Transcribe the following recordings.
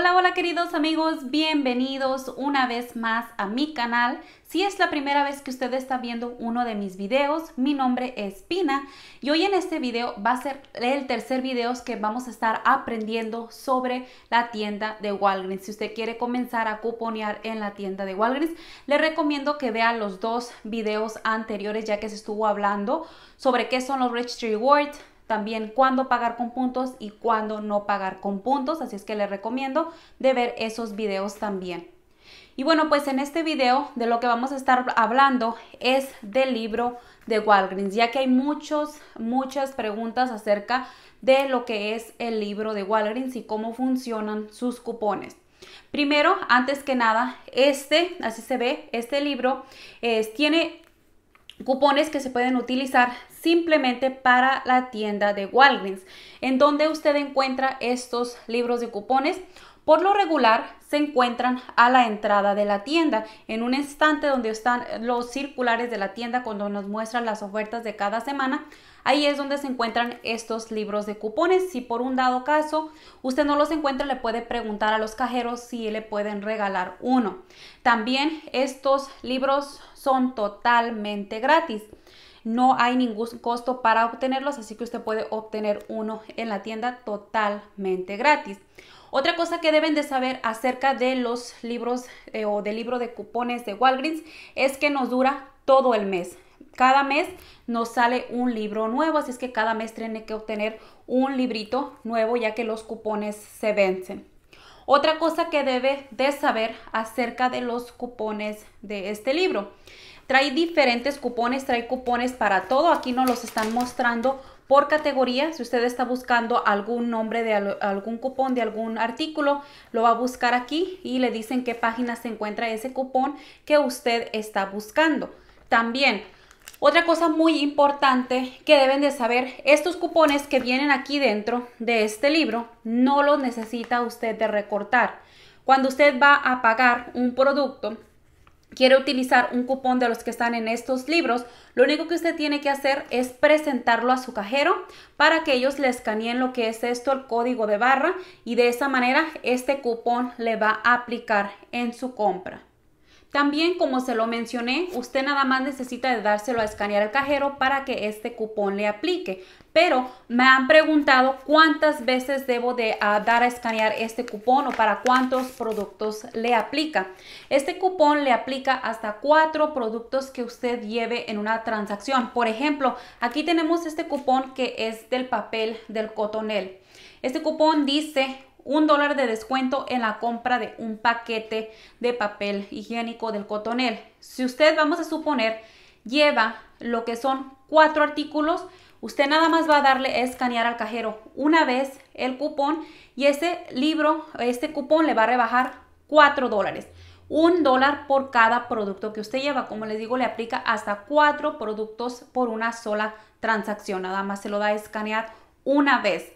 Hola, hola queridos amigos, bienvenidos una vez más a mi canal. Si es la primera vez que usted está viendo uno de mis videos, mi nombre es Pina y hoy en este video va a ser el tercer video que vamos a estar aprendiendo sobre la tienda de Walgreens. Si usted quiere comenzar a cuponear en la tienda de Walgreens, le recomiendo que vea los dos videos anteriores ya que se estuvo hablando sobre qué son los Registry Rewards, también cuándo pagar con puntos y cuándo no pagar con puntos, así es que les recomiendo de ver esos videos también. Y bueno, pues en este video de lo que vamos a estar hablando es del libro de Walgreens, ya que hay muchas, muchas preguntas acerca de lo que es el libro de Walgreens y cómo funcionan sus cupones. Primero, antes que nada, este, así se ve, este libro tiene cupones que se pueden utilizar simplemente para la tienda de Walgreens, en donde usted encuentra estos libros de cupones. Por lo regular se encuentran a la entrada de la tienda, en un estante donde están los circulares de la tienda cuando nos muestran las ofertas de cada semana. Ahí es donde se encuentran estos libros de cupones. Si por un dado caso usted no los encuentra, le puede preguntar a los cajeros si le pueden regalar uno. También estos libros son totalmente gratis. No hay ningún costo para obtenerlos, así que usted puede obtener uno en la tienda totalmente gratis. Otra cosa que deben de saber acerca de los libros eh, o del libro de cupones de Walgreens es que nos dura todo el mes. Cada mes nos sale un libro nuevo, así es que cada mes tiene que obtener un librito nuevo ya que los cupones se vencen. Otra cosa que debe de saber acerca de los cupones de este libro Trae diferentes cupones, trae cupones para todo. Aquí nos los están mostrando por categoría. Si usted está buscando algún nombre de algún cupón de algún artículo, lo va a buscar aquí y le dicen qué página se encuentra ese cupón que usted está buscando. También otra cosa muy importante que deben de saber, estos cupones que vienen aquí dentro de este libro, no los necesita usted de recortar. Cuando usted va a pagar un producto, quiere utilizar un cupón de los que están en estos libros, lo único que usted tiene que hacer es presentarlo a su cajero para que ellos le escaneen lo que es esto, el código de barra, y de esa manera este cupón le va a aplicar en su compra. También, como se lo mencioné, usted nada más necesita de dárselo a escanear al cajero para que este cupón le aplique. Pero me han preguntado cuántas veces debo de ah, dar a escanear este cupón o para cuántos productos le aplica. Este cupón le aplica hasta cuatro productos que usted lleve en una transacción. Por ejemplo, aquí tenemos este cupón que es del papel del cotonel. Este cupón dice un dólar de descuento en la compra de un paquete de papel higiénico del cotonel. Si usted, vamos a suponer, lleva lo que son cuatro artículos, usted nada más va a darle a escanear al cajero una vez el cupón y ese libro, este cupón le va a rebajar cuatro dólares. Un dólar por cada producto que usted lleva. Como les digo, le aplica hasta cuatro productos por una sola transacción. Nada más se lo da a escanear una vez.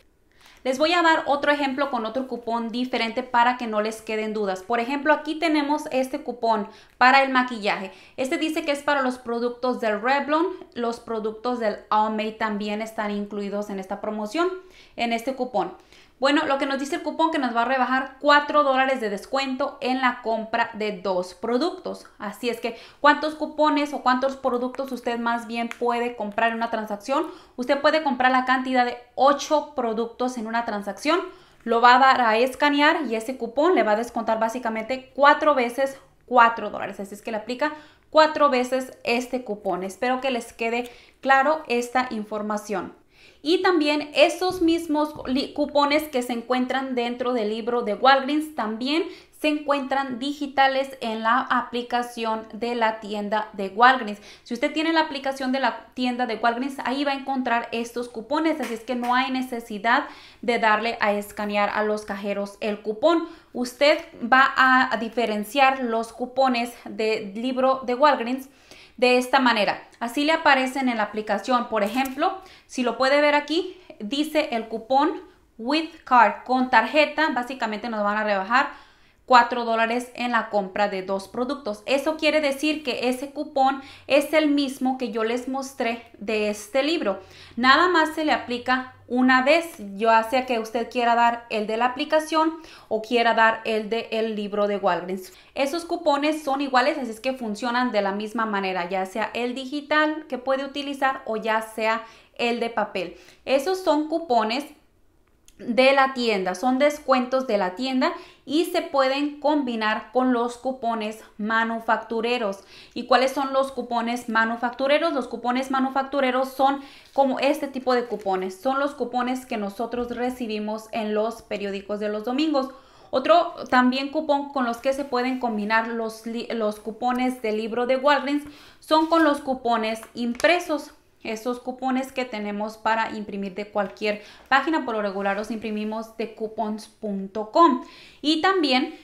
Les voy a dar otro ejemplo con otro cupón diferente para que no les queden dudas. Por ejemplo, aquí tenemos este cupón para el maquillaje. Este dice que es para los productos del Revlon, los productos del All también están incluidos en esta promoción en este cupón. Bueno, lo que nos dice el cupón que nos va a rebajar 4 dólares de descuento en la compra de dos productos. Así es que, ¿cuántos cupones o cuántos productos usted más bien puede comprar en una transacción? Usted puede comprar la cantidad de 8 productos en una transacción. Lo va a dar a escanear y ese cupón le va a descontar básicamente 4 veces 4 dólares. Así es que le aplica cuatro veces este cupón. Espero que les quede claro esta información. Y también esos mismos cupones que se encuentran dentro del libro de Walgreens también se encuentran digitales en la aplicación de la tienda de Walgreens. Si usted tiene la aplicación de la tienda de Walgreens, ahí va a encontrar estos cupones, así es que no hay necesidad de darle a escanear a los cajeros el cupón. Usted va a diferenciar los cupones del libro de Walgreens de esta manera. Así le aparecen en la aplicación. Por ejemplo, si lo puede ver aquí, dice el cupón with card con tarjeta. Básicamente nos van a rebajar 4 dólares en la compra de dos productos. Eso quiere decir que ese cupón es el mismo que yo les mostré de este libro. Nada más se le aplica una vez, ya sea que usted quiera dar el de la aplicación o quiera dar el de el libro de Walgreens. Esos cupones son iguales, así es que funcionan de la misma manera, ya sea el digital que puede utilizar o ya sea el de papel. Esos son cupones de la tienda, son descuentos de la tienda y se pueden combinar con los cupones manufactureros. ¿Y cuáles son los cupones manufactureros? Los cupones manufactureros son como este tipo de cupones, son los cupones que nosotros recibimos en los periódicos de los domingos. Otro también cupón con los que se pueden combinar los, los cupones del libro de Walgreens son con los cupones impresos. Esos cupones que tenemos para imprimir de cualquier página. Por lo regular los imprimimos de coupons.com. Y también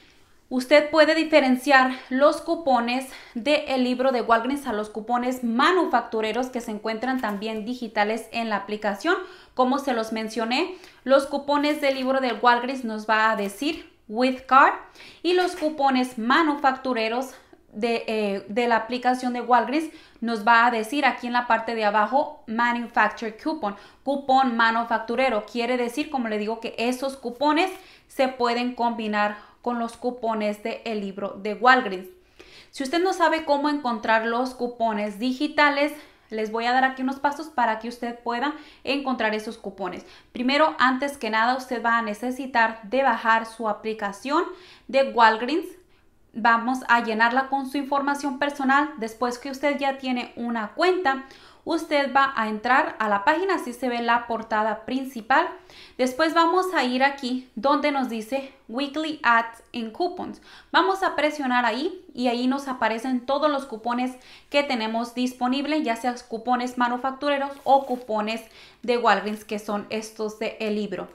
usted puede diferenciar los cupones del el libro de Walgreens a los cupones manufactureros que se encuentran también digitales en la aplicación. Como se los mencioné, los cupones del libro de Walgreens nos va a decir with card y los cupones manufactureros eh, de, la aplicación de Walgreens nos va a decir aquí en la parte de abajo Manufacture Coupon, cupón manufacturero. Quiere decir, como le digo, que esos cupones se pueden combinar con los cupones del el libro de Walgreens. Si usted no sabe cómo encontrar los cupones digitales, les voy a dar aquí unos pasos para que usted pueda encontrar esos cupones. Primero, antes que nada, usted va a necesitar de bajar su aplicación de Walgreens vamos a llenarla con su información personal. Después que usted ya tiene una cuenta, usted va a entrar a la página, así se ve la portada principal. Después vamos a ir aquí donde nos dice Weekly Ads en Coupons. Vamos a presionar ahí y ahí nos aparecen todos los cupones que tenemos disponibles, ya sea cupones manufactureros o cupones de Walgreens, que son estos de el libro.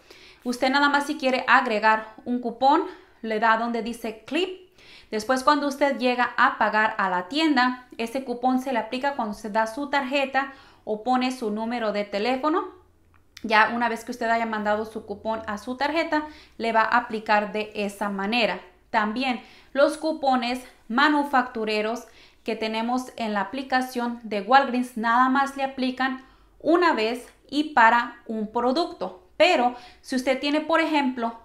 Usted nada más si quiere agregar un cupón, le da donde dice clip Después cuando usted llega a pagar a la tienda, ese cupón se le aplica cuando usted da su tarjeta o pone su número de teléfono. Ya una vez que usted haya mandado su cupón a su tarjeta, le va a aplicar de esa manera. También los cupones manufactureros que tenemos en la aplicación de Walgreens nada más le aplican una vez y para un producto. Pero si usted tiene, por ejemplo,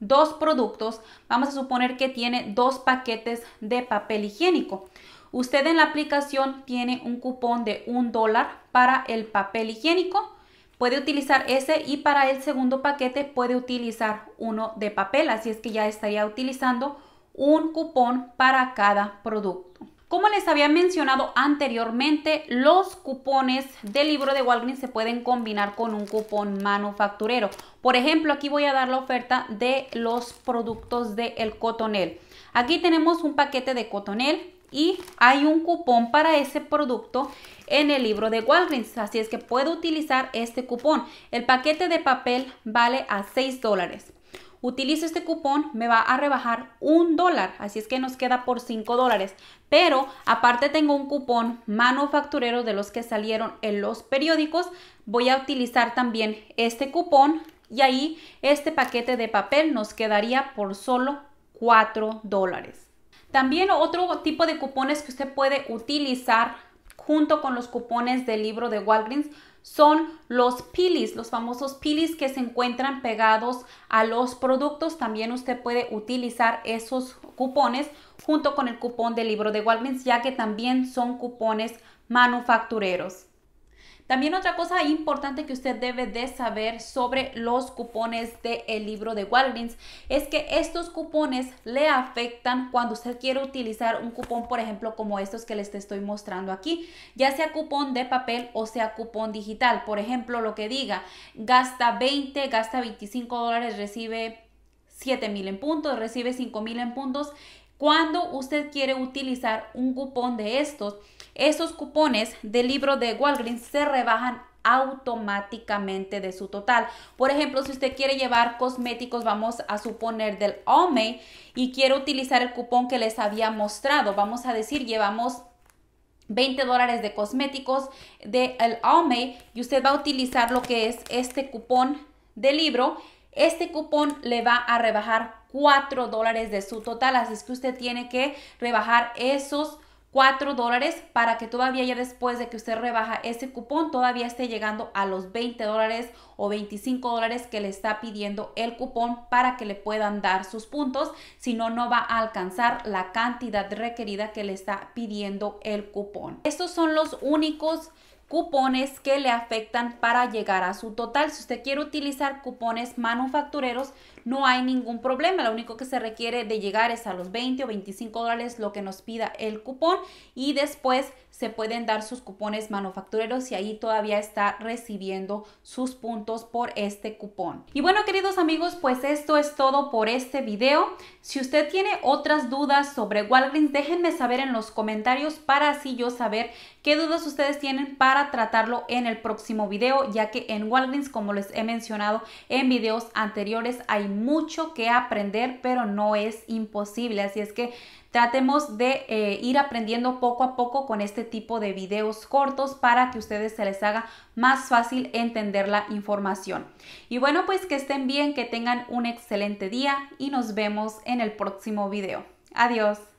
dos productos, vamos a suponer que tiene dos paquetes de papel higiénico. Usted en la aplicación tiene un cupón de un dólar para el papel higiénico. Puede utilizar ese y para el segundo paquete puede utilizar uno de papel. Así es que ya estaría utilizando un cupón para cada producto. Como les había mencionado anteriormente, los cupones del libro de Walgreens se pueden combinar con un cupón manufacturero. Por ejemplo, aquí voy a dar la oferta de los productos de El Cotonel. Aquí tenemos un paquete de Cotonel y hay un cupón para ese producto en el libro de Walgreens. Así es que puedo utilizar este cupón. El paquete de papel vale a 6 dólares utilizo este cupón, me va a rebajar un dólar, así es que nos queda por cinco dólares. Pero aparte tengo un cupón manufacturero de los que salieron en los periódicos, voy a utilizar también este cupón y ahí este paquete de papel nos quedaría por solo 4 dólares. También otro tipo de cupones que usted puede utilizar junto con los cupones del libro de Walgreens son los pilis, los famosos pilis que se encuentran pegados a los productos. También usted puede utilizar esos cupones junto con el cupón del libro de Walgreens, ya que también son cupones manufactureros. También otra cosa importante que usted debe de saber sobre los cupones del el libro de Walgreens es que estos cupones le afectan cuando usted quiere utilizar un cupón, por ejemplo, como estos que les estoy mostrando aquí, ya sea cupón de papel o sea cupón digital. Por ejemplo, lo que diga, gasta 20, gasta 25 dólares, recibe 7 mil en puntos, recibe 5 mil en puntos cuando usted quiere utilizar un cupón de estos, esos cupones del libro de Walgreens se rebajan automáticamente de su total. Por ejemplo, si usted quiere llevar cosméticos, vamos a suponer del OME y quiere utilizar el cupón que les había mostrado, vamos a decir, llevamos 20 dólares de cosméticos de el OME y usted va a utilizar lo que es este cupón de libro este cupón le va a rebajar 4 dólares de su total, así es que usted tiene que rebajar esos 4 dólares para que todavía ya después de que usted rebaja ese cupón todavía esté llegando a los 20 dólares o 25 dólares que le está pidiendo el cupón para que le puedan dar sus puntos si no no va a alcanzar la cantidad requerida que le está pidiendo el cupón estos son los únicos cupones que le afectan para llegar a su total. Si usted quiere utilizar cupones manufactureros, no hay ningún problema. Lo único que se requiere de llegar es a los 20 o 25 dólares lo que nos pida el cupón y después se pueden dar sus cupones manufactureros y ahí todavía está recibiendo sus puntos por este cupón. Y bueno, queridos amigos, pues esto es todo por este video. Si usted tiene otras dudas sobre Walgreens, déjenme saber en los comentarios para así yo saber qué dudas ustedes tienen para tratarlo en el próximo video, ya que en Walgreens, como les he mencionado en videos anteriores, hay mucho que aprender, pero no es imposible. Así es que Tratemos de eh, ir aprendiendo poco a poco con este tipo de videos cortos para que a ustedes se les haga más fácil entender la información. Y bueno, pues que estén bien, que tengan un excelente día y nos vemos en el próximo video. Adiós.